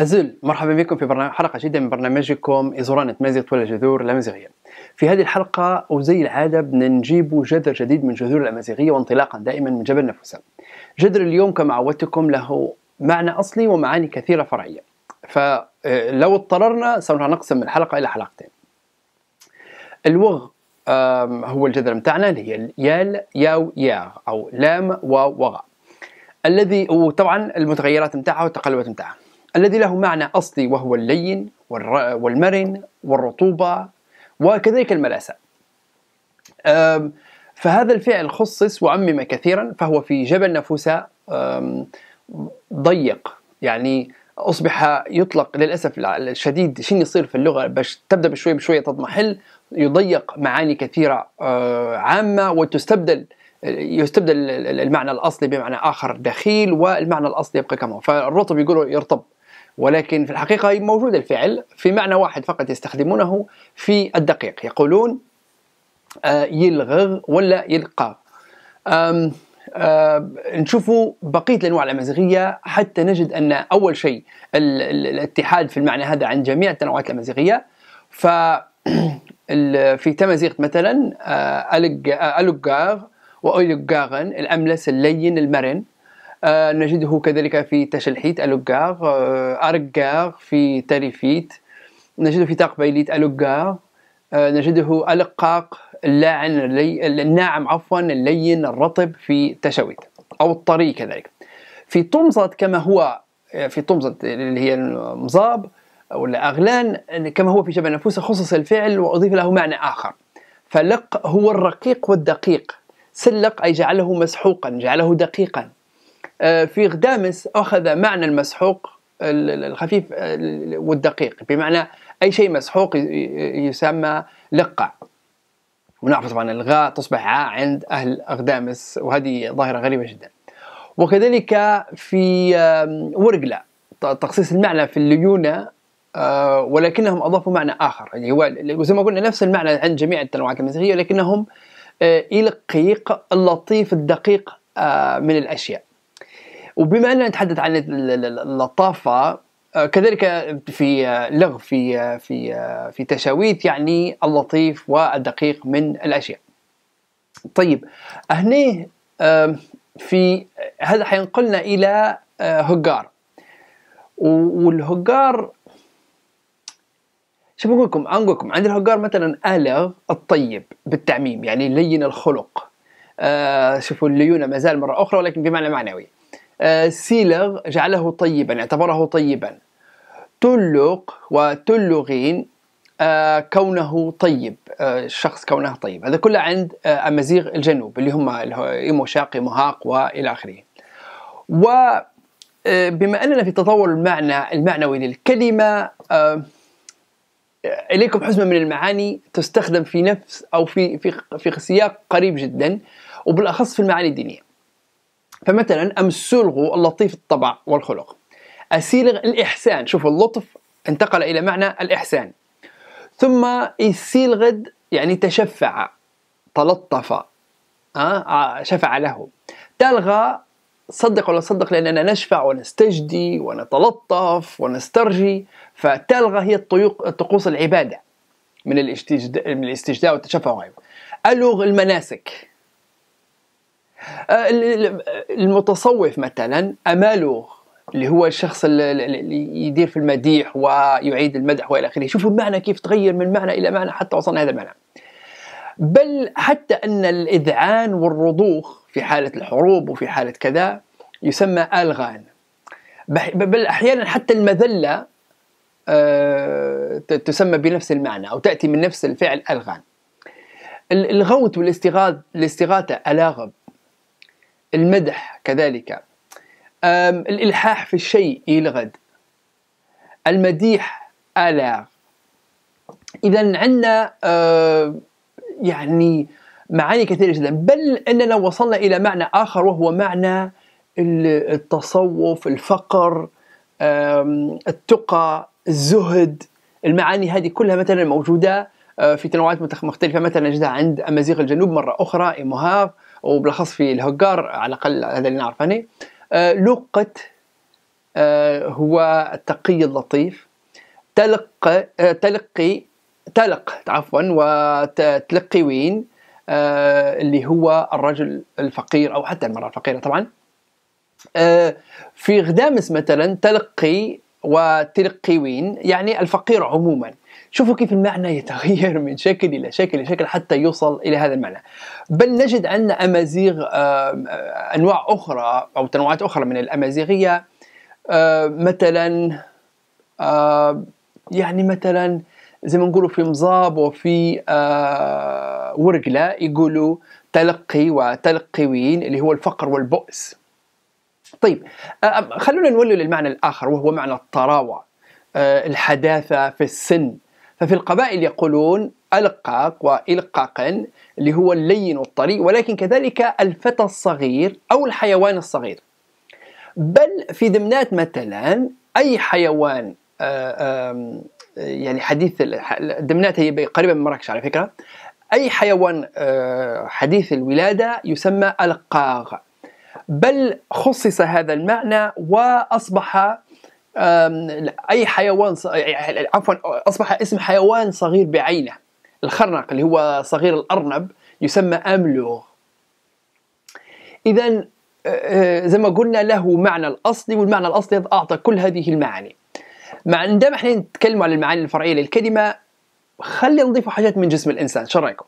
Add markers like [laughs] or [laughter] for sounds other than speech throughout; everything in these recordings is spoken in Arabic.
أزل مرحبا بكم في برنامج حلقة جديدة من برنامجكم إزرانة مازيغ ولا جذور الأمازيغية في هذه الحلقة وزي العادة بدنا نجيب جذر جديد من جذور الأمازيغية وانطلاقا دائما من جبل نفوسه جذر اليوم كما عودتكم له معنى أصلي ومعاني كثيرة فرعية فلو آه، اضطررنا سوف نقسم الحلقة إلى حلقتين الوغ هو الجذر متاعنا اللي هي يال ياو ياغ أو لام واو وغا الذي وطبعا المتغيرات متاعها والتقلبات متاعها الذي له معنى أصلي وهو اللين والمرن والرطوبة وكذلك الملاسة فهذا الفعل خصص وعمم كثيرا فهو في جبل نفوسة ضيق يعني اصبح يطلق للاسف الشديد شنو يصير في اللغه باش تبدا بشوي بشوي تضمحل يضيق معاني كثيره آه، عامه وتستبدل يستبدل المعنى الاصلي بمعنى اخر دخيل والمعنى الاصلي يبقى كما فالرطب يقولوا يرطب ولكن في الحقيقة موجود الفعل في معنى واحد فقط يستخدمونه في الدقيق يقولون آه، يلغغ ولا يلقى آه، نشوفوا بقية الأنواع الأمازيغية حتى نجد أن أول شيء الاتحاد في المعنى هذا عن جميع التنوعات الأمازيغية ف [clears throat] في تمازيغت مثلا آه، ألوغاغ وأولوغاغن الأملس اللين المرن آه، نجده كذلك في تشلحيت ألوغار آه، أرغار في تريفيت نجده في تقبيليت ألوغار آه، نجده ألقاق اللاعن الناعم عفوا اللين الرطب في تشويت أو الطري كذلك في طمزت كما هو في طمزت اللي هي المزاب أو الأغلان كما هو في جبل نفوس خصص الفعل وأضيف له معنى آخر فلق هو الرقيق والدقيق سلق أي جعله مسحوقا جعله دقيقا آه، في غدامس أخذ معنى المسحوق الخفيف آه، والدقيق بمعنى أي شيء مسحوق يسمى لقع ونعرف طبعا الغاء تصبح عاء عند أهل أغدامس وهذه ظاهرة غريبة جدا وكذلك في ورقلة تخصيص المعنى في الليونة آه، ولكنهم أضافوا معنى آخر يعني هو زي ما قلنا نفس المعنى عند جميع التنوعات المسيحية لكنهم إلى القيق اللطيف الدقيق من الأشياء وبما اننا نتحدث عن اللطافه آه، كذلك في آه، لغ في آه، في في تشاويت يعني اللطيف والدقيق من الاشياء. طيب هنا في هذا حينقلنا الى هجار والهجار شو بقول لكم اقول لكم عند الهجار مثلا الغ الطيب بالتعميم يعني لين الخلق آه شوفوا الليونه ما زال مره اخرى ولكن بمعنى معنوي آه، سيلغ جعله طيبا اعتبره طيبا تلق وتلغين آه، كونه طيب الشخص آه، كونه طيب هذا كله عند أمازيغ الجنوب اللي هم إيمو شاقي مهاق وإلى آخره وبما أننا في تطور المعنى المعنوي للكلمة إليكم حزمة من المعاني تستخدم في نفس أو في في في سياق قريب جدا وبالأخص في المعاني الدينية فمثلا أمثله اللطيف الطبع والخلق أسيلغ الإحسان شوفوا اللطف انتقل إلى معنى الإحسان ثم اسيلغد يعني تشفع تلطف آه، آه، شفع له تلغى صدق ولا صدق لأننا نشفع ونستجدي ونتلطف ونسترجي فتلغى هي الطيوق طقوس العبادة من الاستجداء من الاستجداء والتشفع ألغ المناسك آه، المتصوف مثلا اماله اللي هو الشخص اللي يدير في المديح ويعيد المدح والى اخره شوفوا المعنى كيف تغير من معنى الى معنى حتى وصلنا هذا المعنى بل حتى ان الاذعان والرضوخ في حاله الحروب وفي حاله كذا يسمى الغان بل احيانا حتى المذله آه، تسمى بنفس المعنى او تاتي من نفس الفعل الغان الغوت والاستغاثه الاغب المدح كذلك الإلحاح في الشيء يلغد المديح ألا إذا عندنا يعني معاني كثيرة جدا بل أننا وصلنا إلى معنى آخر وهو معنى التصوف الفقر التقى الزهد المعاني هذه كلها مثلا موجودة آه، في تنوعات مختلفه مثلا نجدها عند امازيغ الجنوب مره اخرى ايموهاف وبالاخص في الهجار على الاقل هذا اللي نعرف انا آه، لقة آه، هو التقي اللطيف تلق تلقي تلق عفوا وين اللي هو الرجل الفقير او حتى المراه الفقيره طبعا في غدامس مثلا تلقي وترقيوين يعني الفقير عموما شوفوا كيف المعنى [laughs] يتغير من شكل إلى شكل إلى شكل حتى يوصل إلى هذا المعنى بل نجد أن أمازيغ آه، أنواع أخرى أو تنوعات أخرى من الأمازيغية آه، مثلا آه، يعني مثلا زي ما نقولوا في مزاب وفي ورقلة يقولوا تلقي وتلقيوين اللي هو الفقر والبؤس طيب خلونا نولي للمعنى الآخر وهو معنى الطراوة الحداثة في السن ففي القبائل يقولون ألقاق وإلقاقا اللي هو اللين الطري ولكن كذلك الفتى الصغير أو الحيوان الصغير بل في ذمنات مثلا أي حيوان يعني حديث دمنات هي قريبة من مراكش على فكرة أي حيوان حديث الولادة يسمى القاغ بل خصص هذا المعنى وأصبح أي حيوان عفوا أصبح اسم حيوان صغير بعينه الخرنق اللي هو صغير الأرنب يسمى أملوغ إذا آه، آه، زي ما قلنا له معنى الأصلي والمعنى الأصلي أعطى كل هذه المعاني مع عندما احنا نتكلم على المعاني الفرعية للكلمة خلي نضيف حاجات من جسم الإنسان شو رأيكم؟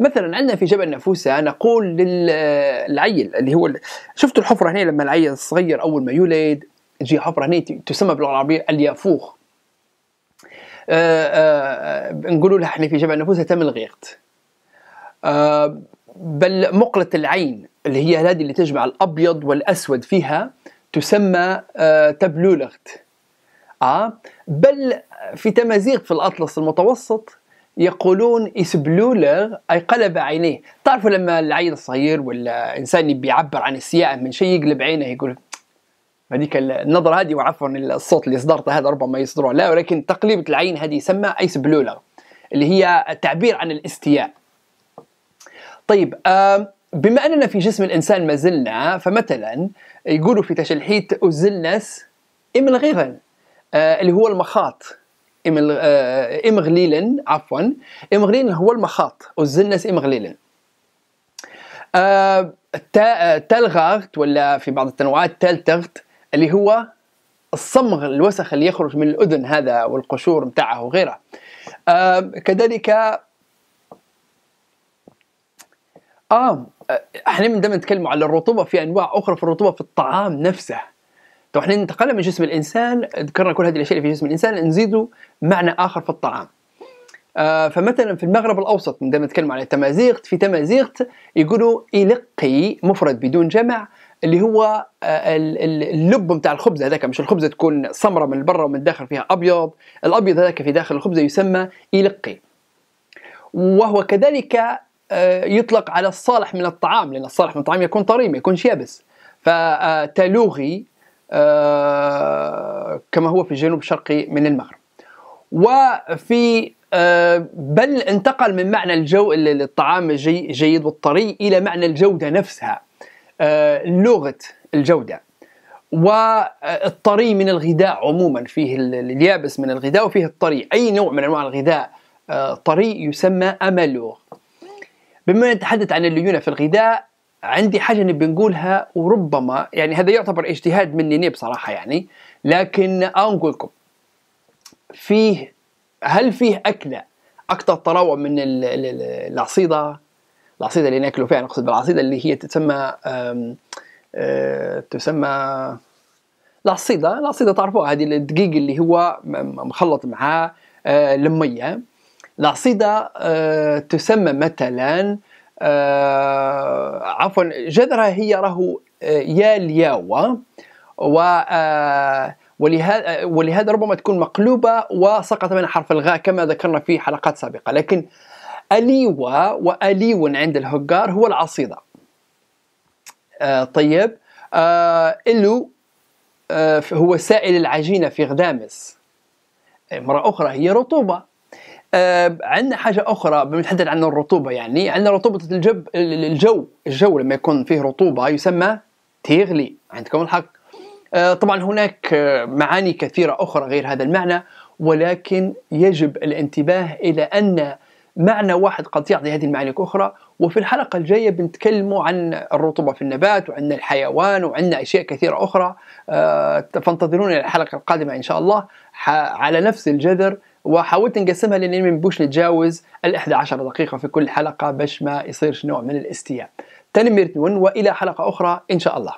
مثلا عندنا في جبل نفوسة نقول للعيل اللي هو شفتوا الحفرة هنا لما العيل الصغير أول ما يولد تجي حفرة هنا تسمى باللغة العربية اليافوخ آه، آه، نقول لها احنا في جبل نفوسة تم الغيرت آه، بل مقلة العين اللي هي هذه اللي تجمع الأبيض والأسود فيها تسمى تبلولغت آه بل في تمازيغ في الأطلس المتوسط يقولون اسبلولغ اي قلب عينيه تعرفوا لما العين الصغير ولا انسان بيعبر عن السياء من شيء يقلب عينه يقول هذيك النظرة هذه وعفوا الصوت اللي صدرته هذا ربما يصدره لا ولكن تقليبة العين هذه يسمى ايس بلولر اللي هي تعبير عن الاستياء طيب بما أننا في جسم الإنسان ما زلنا فمثلا يقولوا في تشلحيت ام إملغيغن اللي هو المخاط آه، آه، إمغليلا عفوا إمغليلا هو المخاط الزنس إمغليلا آه،, آه تلغارت ولا في بعض التنوعات تالتغت اللي هو الصمغ الوسخ اللي يخرج من الأذن هذا والقشور متاعه وغيره كذلك آه احنا من دائما نتكلم على الرطوبة في أنواع أخرى في الرطوبة في الطعام نفسه لو احنا انتقلنا من جسم الانسان ذكرنا كل هذه الاشياء في جسم الانسان نزيدوا معنى اخر في الطعام آه، فمثلا في المغرب الاوسط عندما نتكلم على التمازيغت في تمازيغت يقولوا يلقي مفرد بدون جمع اللي هو آه، اللب نتاع الخبز هذاك مش الخبزه تكون سمراء من برا ومن الداخل فيها ابيض الابيض هذاك في داخل الخبزه يسمى القي وهو كذلك آه، يطلق على الصالح من الطعام لان الصالح من الطعام يكون طريم ما يكونش يابس فتالوغي آه، كما هو في الجنوب الشرقي من المغرب وفي آه، بل انتقل من معنى الجو الطعام الجيد والطري الى معنى الجوده نفسها آه، لغه الجوده والطري من الغذاء عموما فيه اليابس من الغذاء وفيه الطري اي نوع من انواع الغذاء طري يسمى املوغ بما نتحدث عن الليونه في الغذاء عندي حاجه نبي نقولها وربما يعني هذا يعتبر اجتهاد مني نيب بصراحه يعني لكن اقول لكم فيه هل فيه اكله اكثر طراوه من العصيده العصيده اللي ناكلوا فيها نقصد بالعصيده اللي هي تسمى أم آه، تسمى العصيده العصيده تعرفوها هذه الدقيق اللي هو مخلط معاه الميه آه، العصيده آه، تسمى مثلا آه، عفوا جذرها هي راهو آه، يا الياوة آه، و ولهذا ولهذا ربما تكون مقلوبة وسقط من حرف الغاء كما ذكرنا في حلقات سابقة لكن أليوة وأليو عند الهجار هو العصيدة آه طيب آه إلو آه هو سائل العجينة في غدامس امرأة أخرى هي رطوبة آه عندنا حاجه اخرى بنتحدث عن الرطوبه يعني عندنا رطوبه الجب الجو الجو لما يكون فيه رطوبه يسمى تيغلي عندكم الحق آه طبعا هناك معاني كثيره اخرى غير هذا المعنى ولكن يجب الانتباه الى ان معنى واحد قد يعطي هذه المعاني أخرى وفي الحلقة الجاية بنتكلموا عن الرطوبة في النبات وعن الحيوان وعن أشياء كثيرة أخرى آه، فانتظرونا الحلقة القادمة إن شاء الله على نفس الجذر وحاولت نقسمها لان ما نبوش نتجاوز ال 11 دقيقه في كل حلقه باش ما يصيرش نوع من الاستياء تنمية ون والى حلقه اخرى ان شاء الله